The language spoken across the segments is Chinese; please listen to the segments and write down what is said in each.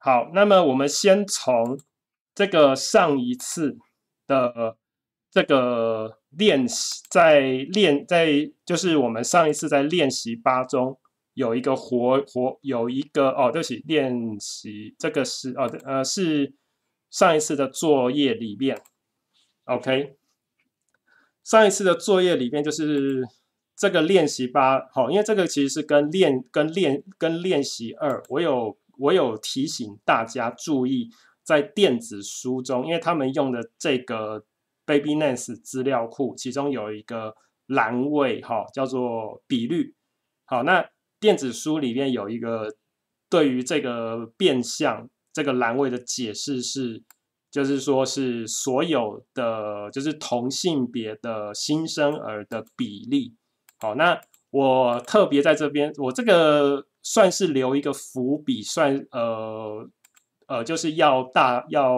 好，那么我们先从这个上一次的这个练习，在练在就是我们上一次在练习八中有一个活活有一个哦，对不起，练习这个是哦呃是上一次的作业里面，OK，上一次的作业里面就是这个练习八，好，因为这个其实是跟练跟练跟练习二，我有。我有提醒大家注意，在电子书中，因为他们用的这个 BabyNames 资料库，其中有一个栏位哈，叫做比率。好，那电子书里面有一个对于这个变相这个栏位的解释是，就是说是所有的就是同性别的新生儿的比例。好，那我特别在这边，我这个。算是留一个伏笔，算呃呃，就是要大要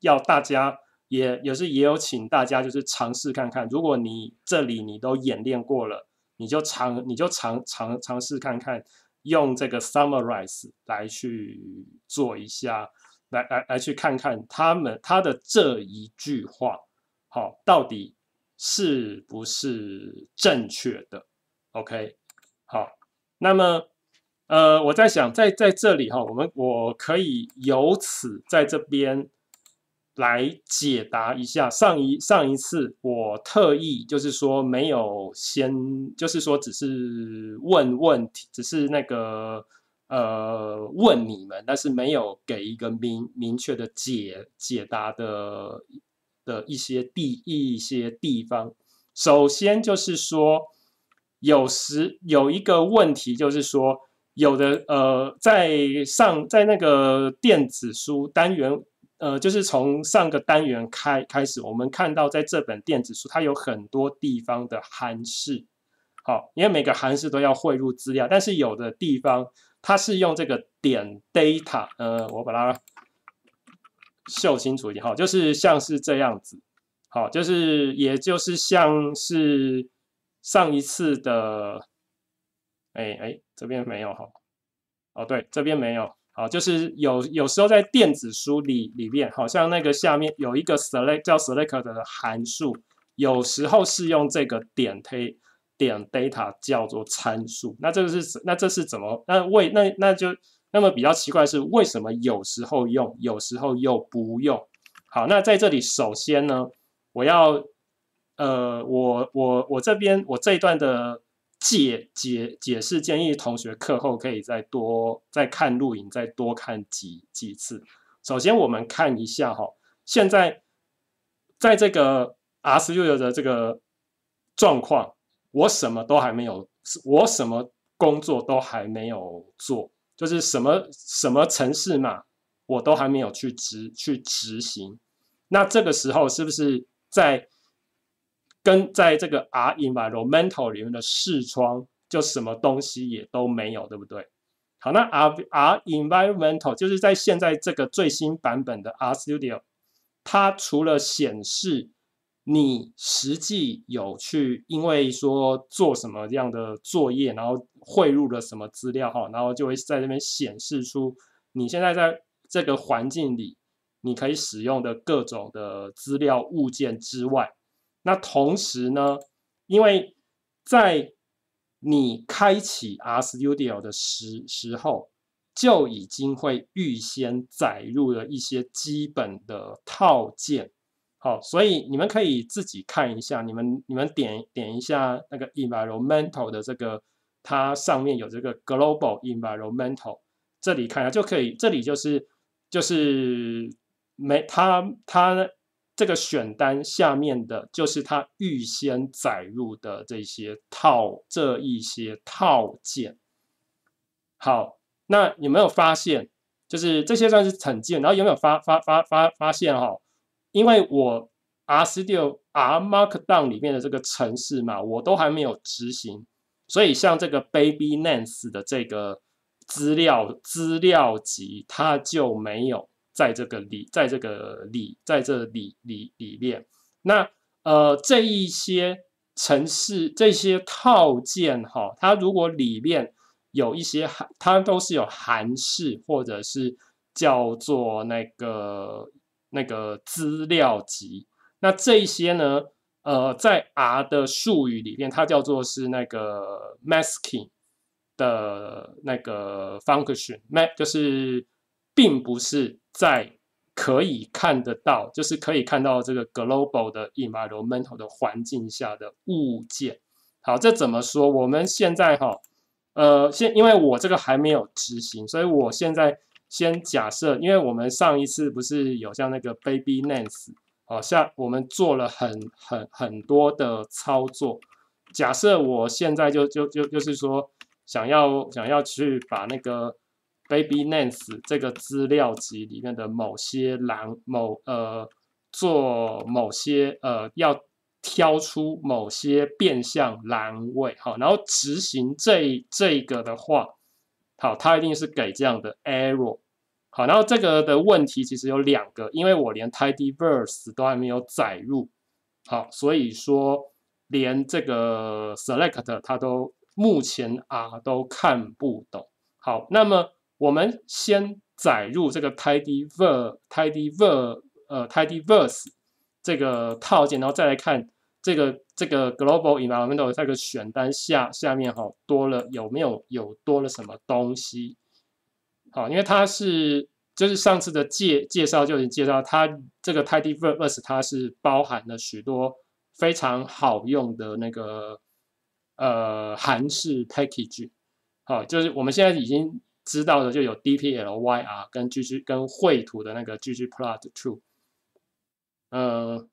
要大家也也是也有请大家就是尝试看看，如果你这里你都演练过了，你就尝你就尝尝尝试看看，用这个 summarize 来去做一下，来来来去看看他们他的这一句话，好，到底是不是正确的？OK，好，那么。呃，我在想，在在这里哈，我们我可以由此在这边来解答一下上一上一次我特意就是说没有先就是说只是问问题，只是那个呃问你们，但是没有给一个明明确的解解答的的一些地一些地方。首先就是说，有时有一个问题就是说。有的呃，在上在那个电子书单元，呃，就是从上个单元开开始，我们看到在这本电子书，它有很多地方的韩式，好，因为每个韩式都要汇入资料，但是有的地方它是用这个点 data，呃，我把它秀清楚一点，好，就是像是这样子，好，就是也就是像是上一次的。哎哎，这边没有哈。哦，对，这边没有。好，就是有有时候在电子书里里面，好像那个下面有一个 select 叫 select 的函数，有时候是用这个点推点 data 叫做参数。那这个是那这是怎么？那为那那就那么比较奇怪是为什么有时候用，有时候又不用？好，那在这里首先呢，我要呃，我我我这边我这一段的。解解解释，建议同学课后可以再多再看录影，再多看几几次。首先，我们看一下哈，现在在这个 R s U 的这个状况，我什么都还没有，我什么工作都还没有做，就是什么什么城市嘛，我都还没有去执去执行。那这个时候是不是在？跟在这个 R environment a l 里面的视窗就什么东西也都没有，对不对？好，那 R R environment a l 就是在现在这个最新版本的 R Studio，它除了显示你实际有去因为说做什么这样的作业，然后汇入了什么资料哈，然后就会在这边显示出你现在在这个环境里你可以使用的各种的资料物件之外。那同时呢，因为在你开启 RStudio 的时时候，就已经会预先载入了一些基本的套件。好，所以你们可以自己看一下，你们你们点点一下那个 environmental 的这个，它上面有这个 global environment，a l 这里看一下就可以，这里就是就是没它它。这个选单下面的就是它预先载入的这些套这一些套件。好，那有没有发现，就是这些算是惩戒，然后有没有发发发发发现哈？因为我 Studio R Markdown 里面的这个程式嘛，我都还没有执行，所以像这个 Baby n a n c e 的这个资料资料集，它就没有。在这个里，在这个里，在这里里里面，那呃，这一些城市，这些套件哈，它如果里面有一些含，它都是有韩式或者是叫做那个那个资料集。那这一些呢，呃，在 R 的术语里面，它叫做是那个 masking 的那个 f u n c t i o n m a 就是。并不是在可以看得到，就是可以看到这个 global 的 environmental 的环境下的物件。好，这怎么说？我们现在哈，呃，先因为我这个还没有执行，所以我现在先假设，因为我们上一次不是有像那个 baby n a n c e s 好像我们做了很很很多的操作。假设我现在就就就就是说，想要想要去把那个。Baby n a m e 这个资料集里面的某些栏，某呃做某些呃要挑出某些变相栏位，好，然后执行这这个的话，好，它一定是给这样的 error，好，然后这个的问题其实有两个，因为我连 tidyverse 都还没有载入，好，所以说连这个 select 它都目前啊都看不懂，好，那么。我们先载入这个 tidyverse、tidyverse、呃 tidyverse 这个套件，然后再来看这个这个 global environment 这个选单下下面哈多了有没有有多了什么东西？好，因为它是就是上次的介介绍就已经介绍它这个 tidyverse，它是包含了许多非常好用的那个呃韩式 package 好，就是我们现在已经。知道的就有 dplyr 跟 gg 跟绘图的那个 g g p l o t Two。呃，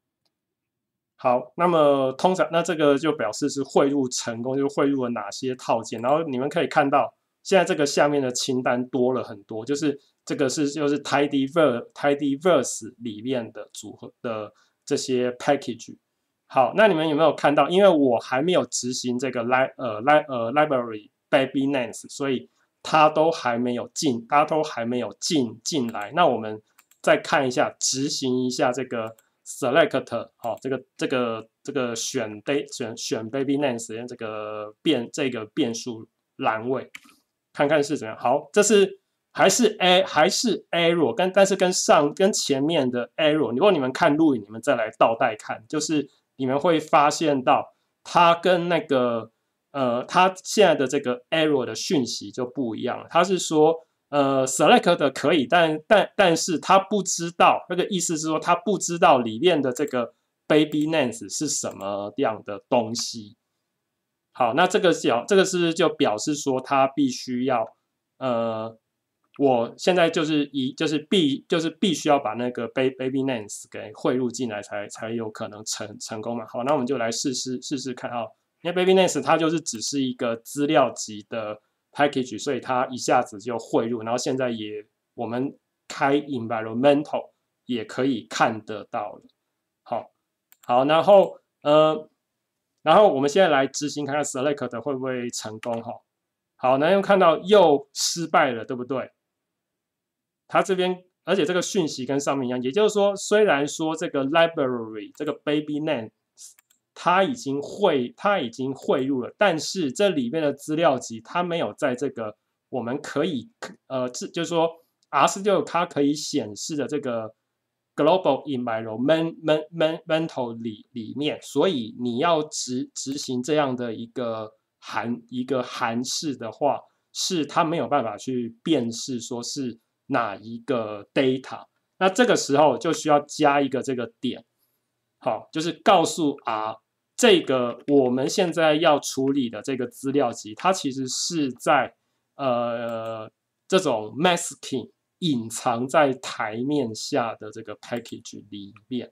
好，那么通常那这个就表示是汇入成功，就汇入了哪些套件。然后你们可以看到，现在这个下面的清单多了很多，就是这个是又是 tidyverse tidyverse 里面的组合的这些 package。好，那你们有没有看到？因为我还没有执行这个 l i 呃 lib 呃 library baby names，所以它都还没有进，它都还没有进进来。那我们再看一下，执行一下这个 selector 好，这个这个这个选 b 选选 baby names 这个变这个变数栏位，看看是怎样。好，这是还是 a 还是 error，跟但是跟上跟前面的 error。如果你们看录影，你们再来倒带看，就是你们会发现到它跟那个。呃，它现在的这个 error 的讯息就不一样了。它是说，呃，select 的可以，但但但是它不知道，那个意思是说它不知道里面的这个 baby names 是什么样的东西。好，那这个表这个是就表示说它必须要，呃，我现在就是一就是必就是必须要把那个 baby names 给汇入进来才才有可能成成功嘛。好，那我们就来试试试试看啊。因为 BabyNames 它就是只是一个资料级的 package，所以它一下子就汇入，然后现在也我们开 environmental 也可以看得到了。好，好，然后呃，然后我们现在来执行看看 select 的会不会成功哈。好，那又看到又失败了，对不对？它这边而且这个讯息跟上面一样，也就是说虽然说这个 library 这个 BabyName。他已经汇他已经汇入了，但是这里面的资料集他没有在这个我们可以呃，就就是说 RStudio 它可以显示的这个 Global Environment a l 里里面，所以你要执执行这样的一个函一个函式的话，是它没有办法去辨识说是哪一个 data，那这个时候就需要加一个这个点。好，就是告诉啊，这个我们现在要处理的这个资料集，它其实是在呃这种 masking 隐藏在台面下的这个 package 里面。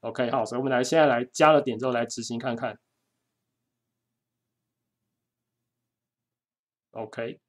OK，好，所以我们来现在来加了点之后来执行看看。OK。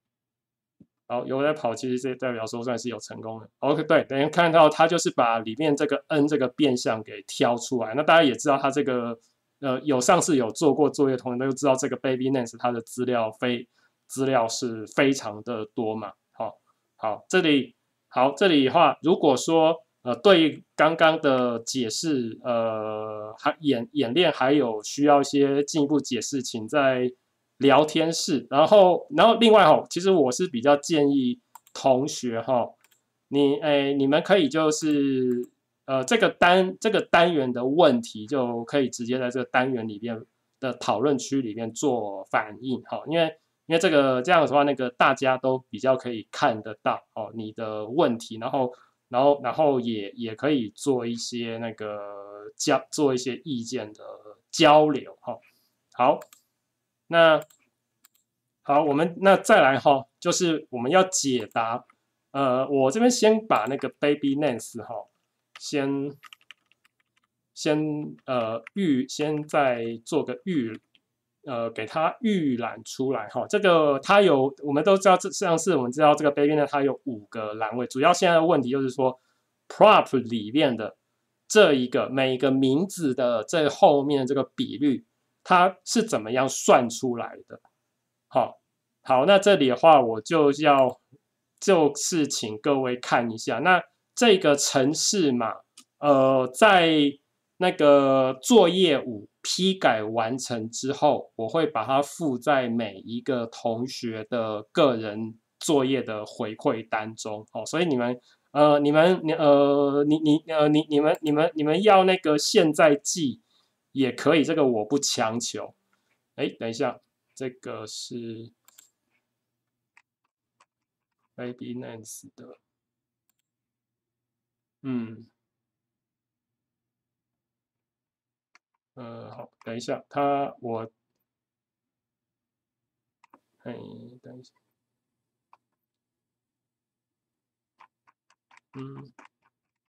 好，有在跑，其实这代表说算是有成功的。OK，对，等于看到他就是把里面这个 N 这个变相给挑出来。那大家也知道，他这个呃，有上次有做过作业同学都知道，这个 Baby n a m e 它的资料非资料是非常的多嘛。好，好，这里好，这里的话，如果说呃，对刚刚的解释呃还演演练还有需要一些进一步解释，请在。聊天室，然后，然后另外哈，其实我是比较建议同学哈，你诶，你们可以就是，呃，这个单这个单元的问题就可以直接在这个单元里面的讨论区里面做反应哈，因为因为这个这样的话，那个大家都比较可以看得到哦，你的问题，然后，然后，然后也也可以做一些那个交做一些意见的交流哈，好。那好，我们那再来哈，就是我们要解答。呃，我这边先把那个 baby names 哈，先先呃预先再做个预呃给它预览出来哈。这个它有我们都知道，这像是我们知道这个 baby 它有五个栏位，主要现在的问题就是说 prop 里面的这一个每个名字的这后面的这个比率。它是怎么样算出来的？好好，那这里的话，我就要就是请各位看一下，那这个程式嘛，呃，在那个作业五批改完成之后，我会把它附在每一个同学的个人作业的回馈单中。哦，所以你们呃，你们你呃，你你呃，你你们你们你们要那个现在记。也可以，这个我不强求。哎，等一下，这个是 ABNance 的。嗯，呃，好，等一下，他我，哎，等一下，嗯。